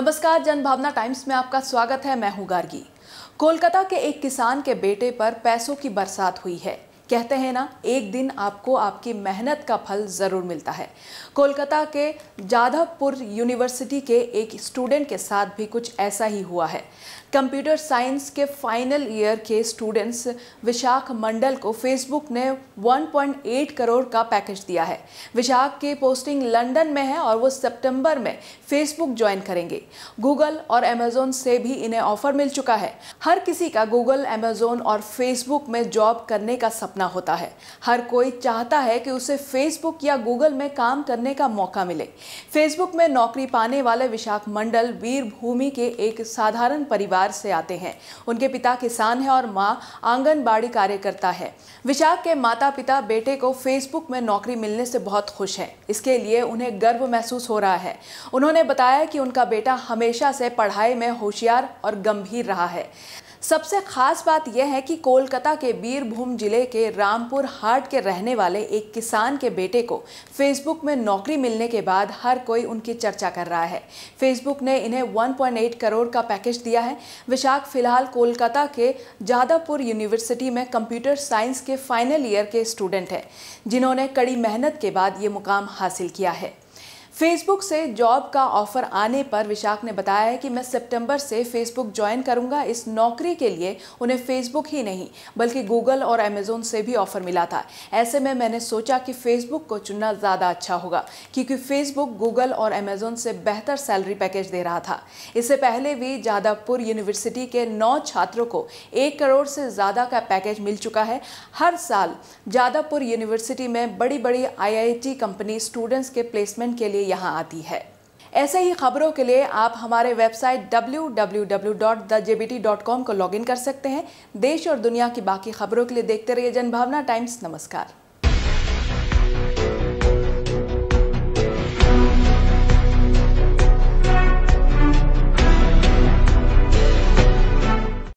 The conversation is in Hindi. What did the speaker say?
नमस्कार जनभावना टाइम्स में आपका स्वागत है मैं हूं गार्गी कोलकाता के एक किसान के बेटे पर पैसों की बरसात हुई है कहते हैं ना एक दिन आपको आपकी मेहनत का फल ज़रूर मिलता है कोलकाता के जाधवपुर यूनिवर्सिटी के एक स्टूडेंट के साथ भी कुछ ऐसा ही हुआ है कंप्यूटर साइंस के फाइनल ईयर के स्टूडेंट्स विशाख मंडल को फेसबुक ने 1.8 करोड़ का पैकेज दिया है विशाख की पोस्टिंग लंदन में है और वो सितंबर में फेसबुक ज्वाइन करेंगे गूगल और अमेजोन से भी इन्हें ऑफर मिल चुका है हर किसी का गूगल अमेजोन और फेसबुक में जॉब करने का सपना सपना होता है हर कोई चाहता है कि उसे फेसबुक या गूगल में काम करने का मौका मिले फेसबुक में नौकरी पाने वाले विशाख मंडल वीरभूमि के एक साधारण परिवार से आते हैं उनके पिता किसान हैं और माँ आंगनबाड़ी कार्यकर्ता है विशाख के माता पिता बेटे को फेसबुक में नौकरी मिलने से बहुत खुश हैं इसके लिए उन्हें गर्व महसूस हो रहा है उन्होंने बताया कि उनका बेटा हमेशा से पढ़ाई में होशियार और गंभीर रहा है सबसे खास बात यह है कि कोलकाता के बीरभूम जिले के रामपुर हाट के रहने वाले एक किसान के बेटे को फेसबुक में नौकरी मिलने के बाद हर कोई उनकी चर्चा कर रहा है फेसबुक ने इन्हें 1.8 करोड़ का पैकेज दिया है विशाख फिलहाल कोलकाता के जादापुर यूनिवर्सिटी में कंप्यूटर साइंस के फाइनल ईयर के स्टूडेंट हैं जिन्होंने कड़ी मेहनत के बाद ये मुकाम हासिल किया है फेसबुक से जॉब का ऑफर आने पर विशाख ने बताया है कि मैं सितंबर से फेसबुक ज्वाइन करूंगा इस नौकरी के लिए उन्हें फेसबुक ही नहीं बल्कि गूगल और अमेजोन से भी ऑफर मिला था ऐसे में मैंने सोचा कि फेसबुक को चुनना ज़्यादा अच्छा होगा क्योंकि फेसबुक गूगल और अमेजोन से बेहतर सैलरी पैकेज दे रहा था इससे पहले भी जादवपुर यूनिवर्सिटी के नौ छात्रों को एक करोड़ से ज़्यादा का पैकेज मिल चुका है हर साल जादवपुर यूनिवर्सिटी में बड़ी बड़ी आई कंपनी स्टूडेंट्स के प्लेसमेंट के लिए यहाँ आती है ऐसे ही खबरों के लिए आप हमारे वेबसाइट www.thejbt.com को लॉगिन कर सकते हैं देश और दुनिया की बाकी खबरों के लिए देखते रहिए जनभावना टाइम्स नमस्कार